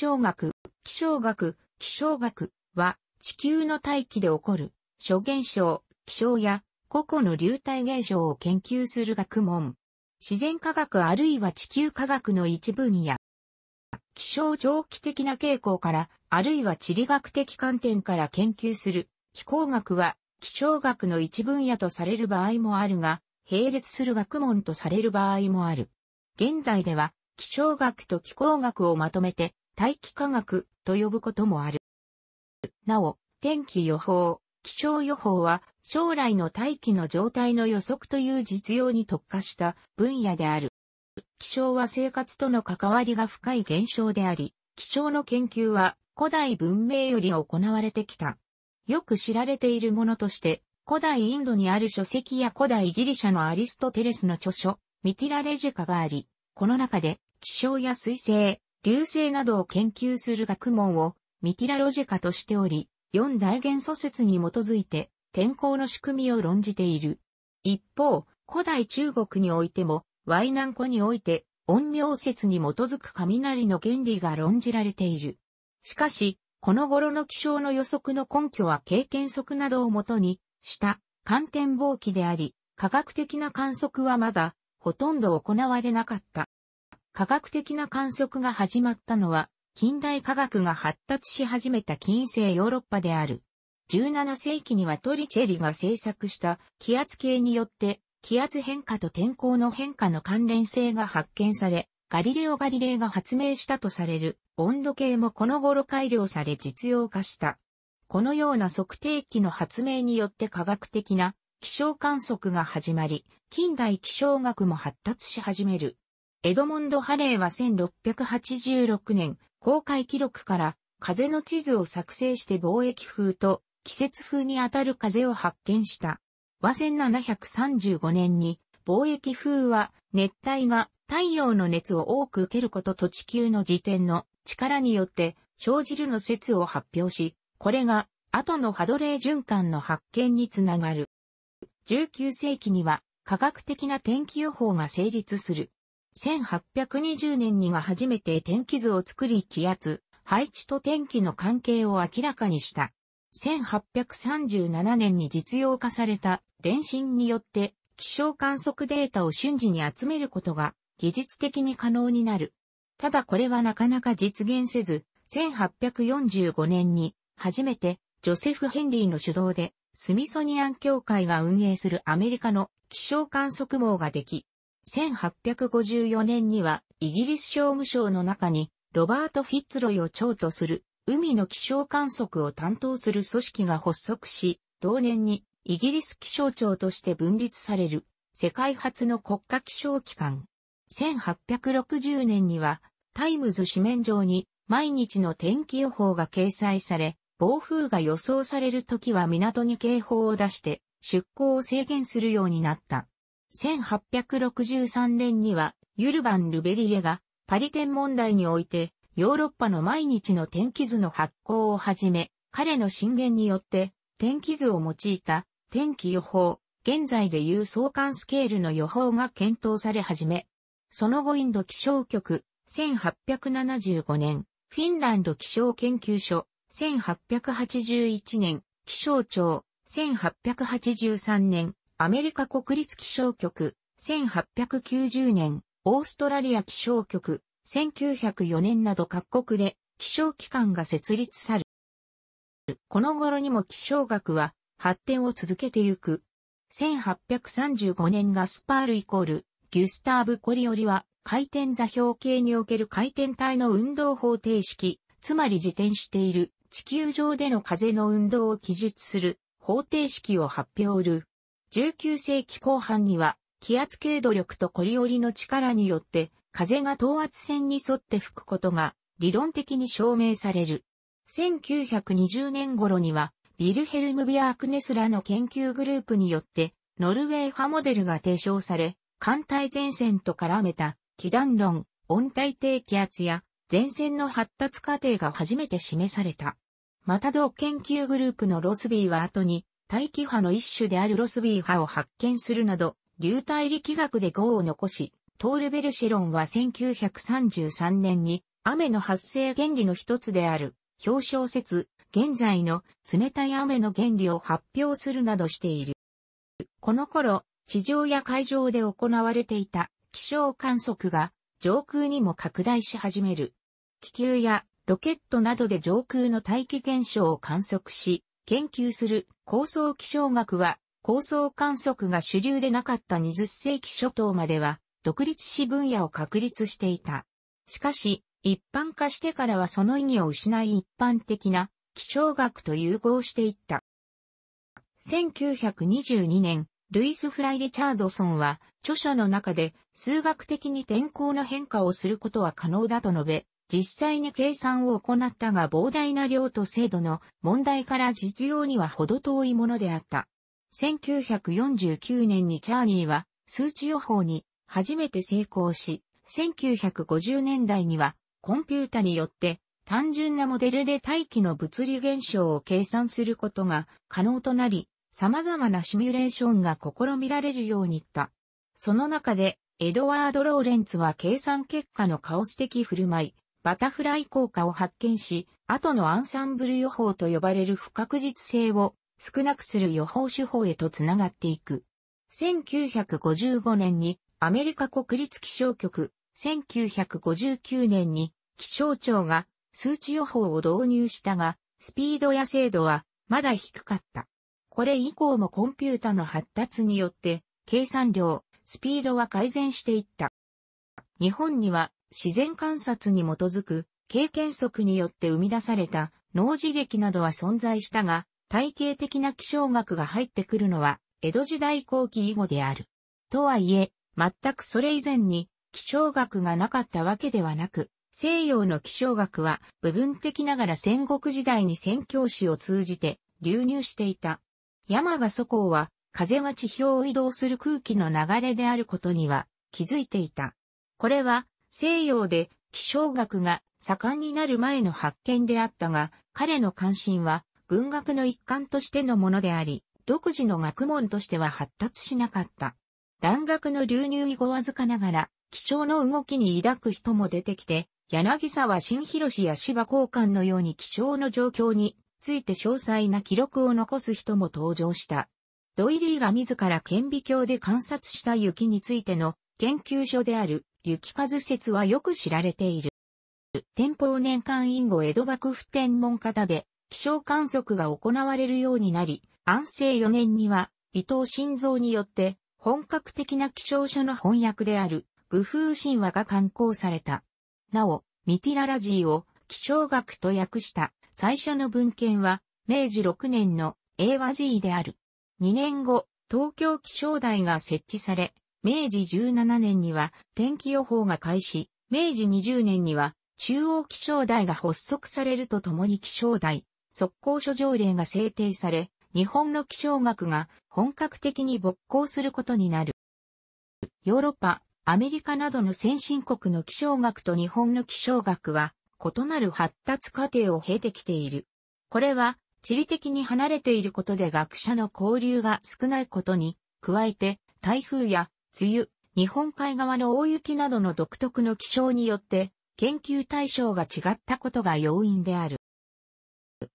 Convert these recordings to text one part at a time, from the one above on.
象学、気象学、気象学は地球の大気で起こる諸現象、気象や個々の流体現象を研究する学問。自然科学あるいは地球科学の一分野。気象長期的な傾向から、あるいは地理学的観点から研究する気候学は気象学の一分野とされる場合もあるが、並列する学問とされる場合もある。現代では気象学と気候学をまとめて大気科学と呼ぶこともある。なお、天気予報、気象予報は将来の大気の状態の予測という実用に特化した分野である。気象は生活との関わりが深い現象であり、気象の研究は古代文明より行われてきた。よく知られているものとして、古代インドにある書籍や古代ギリシャのアリストテレスの著書、ミティラレジカがあり、この中で気象や水星、流星などを研究する学問をミティラロジカとしており、四大元素説に基づいて天候の仕組みを論じている。一方、古代中国においても、ワイナンコにおいて、陰陽説に基づく雷の原理が論じられている。しかし、この頃の気象の予測の根拠は経験則などをもとにした観天望気であり、科学的な観測はまだほとんど行われなかった。科学的な観測が始まったのは、近代科学が発達し始めた近世ヨーロッパである。17世紀にはトリチェリが制作した気圧計によって気圧変化と天候の変化の関連性が発見され、ガリレオ・ガリレイが発明したとされる温度計もこの頃改良され実用化した。このような測定器の発明によって科学的な気象観測が始まり、近代気象学も発達し始める。エドモンド・ハレーは1686年、公開記録から風の地図を作成して貿易風と季節風にあたる風を発見した。和1735年に貿易風は熱帯が太陽の熱を多く受けることと地球の自転の力によって生じるの説を発表し、これが後のハドレー循環の発見につながる。19世紀には科学的な天気予報が成立する。1820年には初めて天気図を作り気圧、配置と天気の関係を明らかにした。1837年に実用化された電信によって気象観測データを瞬時に集めることが技術的に可能になる。ただこれはなかなか実現せず、1845年に初めてジョセフ・ヘンリーの主導でスミソニアン協会が運営するアメリカの気象観測網ができ、1854年にはイギリス商務省の中にロバート・フィッツロイを長とする海の気象観測を担当する組織が発足し、同年にイギリス気象庁として分立される世界初の国家気象機関。1860年にはタイムズ紙面上に毎日の天気予報が掲載され、暴風が予想される時は港に警報を出して出港を制限するようになった。1863年には、ユルバン・ルベリエが、パリ天問題において、ヨーロッパの毎日の天気図の発行をはじめ、彼の進言によって、天気図を用いた、天気予報、現在でいう相関スケールの予報が検討され始め、その後インド気象局、1875年、フィンランド気象研究所、1881年、気象庁、1883年、アメリカ国立気象局、1890年、オーストラリア気象局、1904年など各国で気象機関が設立される。この頃にも気象学は発展を続けてゆく。1835年ガスパールイコール、ギュスターブ・コリオリは回転座標系における回転体の運動方程式、つまり自転している地球上での風の運動を記述する方程式を発表る。19世紀後半には、気圧経度力とコリオリの力によって、風が等圧線に沿って吹くことが、理論的に証明される。1920年頃には、ビルヘルム・ビアークネスらの研究グループによって、ノルウェー派モデルが提唱され、艦隊前線と絡めた、気団論、温帯低気圧や、前線の発達過程が初めて示された。また同研究グループのロスビーは後に、大気波の一種であるロスビー波を発見するなど、流体力学で号を残し、トールベルシロンは1933年に雨の発生原理の一つである表彰説、現在の冷たい雨の原理を発表するなどしている。この頃、地上や海上で行われていた気象観測が上空にも拡大し始める。気球やロケットなどで上空の大気現象を観測し、研究する高層気象学は、高層観測が主流でなかった20世紀初頭までは、独立し分野を確立していた。しかし、一般化してからはその意義を失い一般的な気象学と融合していった。1922年、ルイス・フライ・リチャードソンは、著書の中で数学的に天候の変化をすることは可能だと述べ、実際に計算を行ったが膨大な量と精度の問題から実用にはほど遠いものであった。1949年にチャーニーは数値予報に初めて成功し、1950年代にはコンピュータによって単純なモデルで大気の物理現象を計算することが可能となり、様々なシミュレーションが試みられるようになった。その中で、エドワード・ローレンツは計算結果のカオス的振る舞い、バタフライ効果を発見し、後のアンサンブル予報と呼ばれる不確実性を少なくする予報手法へとつながっていく。1955年にアメリカ国立気象局、1959年に気象庁が数値予報を導入したが、スピードや精度はまだ低かった。これ以降もコンピュータの発達によって計算量、スピードは改善していった。日本には自然観察に基づく経験則によって生み出された農事歴などは存在したが、体系的な気象学が入ってくるのは江戸時代後期以後である。とはいえ、全くそれ以前に気象学がなかったわけではなく、西洋の気象学は部分的ながら戦国時代に宣教師を通じて流入していた。山が祖公は風が地表を移動する空気の流れであることには気づいていた。これは西洋で気象学が盛んになる前の発見であったが、彼の関心は文学の一環としてのものであり、独自の学問としては発達しなかった。蘭学の流入以後わずかながら、気象の動きに抱く人も出てきて、柳沢新広氏や芝交換のように気象の状況について詳細な記録を残す人も登場した。ドイリーが自ら顕微鏡で観察した雪についての研究所である雪数説はよく知られている。天保年間隠語江戸幕府天文方で気象観測が行われるようになり、安政4年には伊藤新造によって本格的な気象書の翻訳である愚風神話が刊行された。なお、ミティララジーを気象学と訳した最初の文献は明治6年の英和寺である。2年後、東京気象台が設置され、明治17年には天気予報が開始、明治20年には中央気象台が発足されるとともに気象台、速攻諸条例が制定され、日本の気象学が本格的に勃興することになる。ヨーロッパ、アメリカなどの先進国の気象学と日本の気象学は異なる発達過程を経てきている。これは地理的に離れていることで学者の交流が少ないことに、加えて台風や梅雨、日本海側の大雪などの独特の気象によって、研究対象が違ったことが要因である。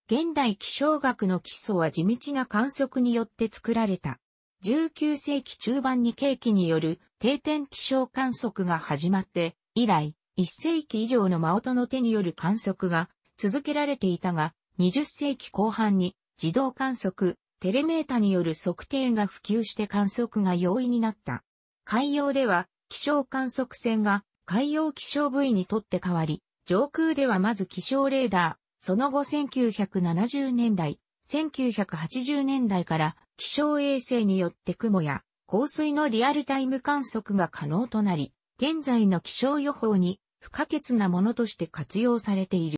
現代気象学の基礎は地道な観測によって作られた。19世紀中盤に景気による定点気象観測が始まって、以来、1世紀以上の真音の手による観測が続けられていたが、20世紀後半に自動観測、テレメータによる測定が普及して観測が容易になった。海洋では気象観測船が海洋気象部位にとって変わり、上空ではまず気象レーダー、その後1970年代、1980年代から気象衛星によって雲や降水のリアルタイム観測が可能となり、現在の気象予報に不可欠なものとして活用されている。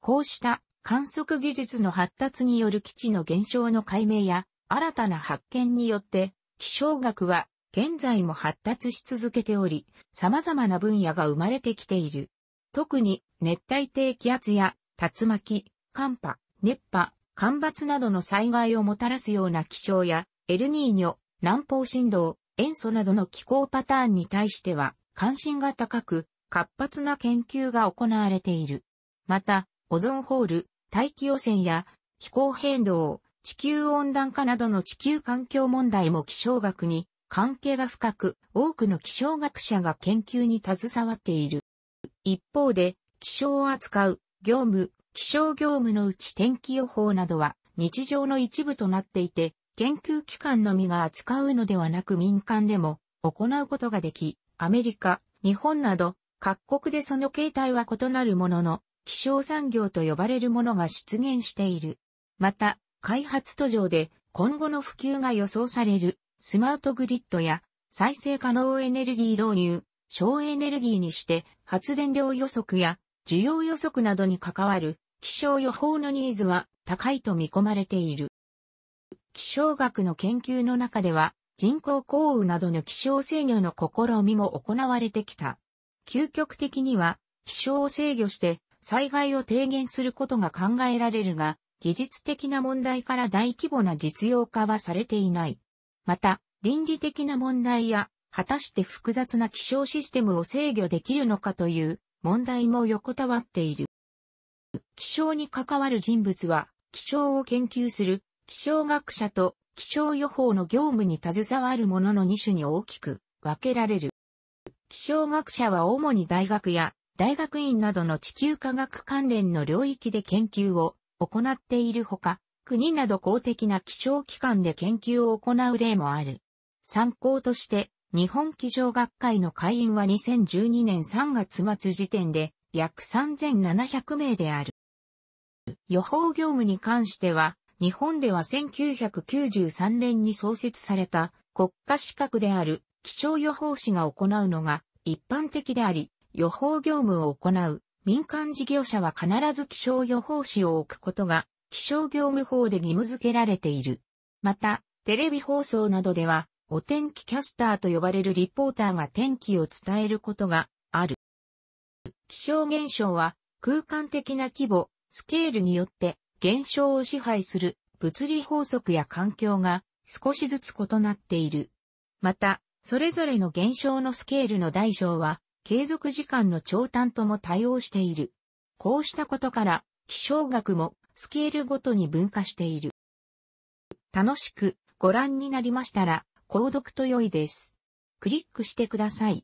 こうした観測技術の発達による基地の現象の解明や新たな発見によって気象学は現在も発達し続けており、様々な分野が生まれてきている。特に熱帯低気圧や竜巻、寒波、熱波、干ばつなどの災害をもたらすような気象や、エルニーニョ、南方振動、塩素などの気候パターンに対しては関心が高く、活発な研究が行われている。また、オゾンホール、大気汚染や気候変動、地球温暖化などの地球環境問題も気象学に関係が深く、多くの気象学者が研究に携わっている。一方で、気象を扱う業務、気象業務のうち天気予報などは日常の一部となっていて、研究機関のみが扱うのではなく民間でも行うことができ、アメリカ、日本など各国でその形態は異なるものの、気象産業と呼ばれるものが出現している。また、開発途上で今後の普及が予想されるスマートグリッドや再生可能エネルギー導入、省エネルギーにして発電量予測や需要予測などに関わる気象予報のニーズは高いと見込まれている。気象学の研究の中では人工降雨などの気象制御の試みも行われてきた。究極的には気象を制御して災害を低減することが考えられるが、技術的な問題から大規模な実用化はされていない。また、倫理的な問題や、果たして複雑な気象システムを制御できるのかという問題も横たわっている。気象に関わる人物は、気象を研究する気象学者と気象予報の業務に携わる者の2種に大きく分けられる。気象学者は主に大学や大学院などの地球科学関連の領域で研究を行っているほか、国など公的な気象機関で研究を行う例もある。参考として、日本気象学会の会員は2012年3月末時点で約3700名である。予報業務に関しては、日本では1993年に創設された国家資格である気象予報士が行うのが一般的であり、予報業務を行う民間事業者は必ず気象予報士を置くことが気象業務法で義務付けられている。また、テレビ放送などでは、お天気キャスターと呼ばれるリポーターが天気を伝えることがある。気象現象は、空間的な規模、スケールによって、現象を支配する物理法則や環境が少しずつ異なっている。また、それぞれの現象のスケールの大小は、継続時間の長短とも対応している。こうしたことから、気象学もスケールごとに分化している。楽しくご覧になりましたら、購読と良いです。クリックしてください。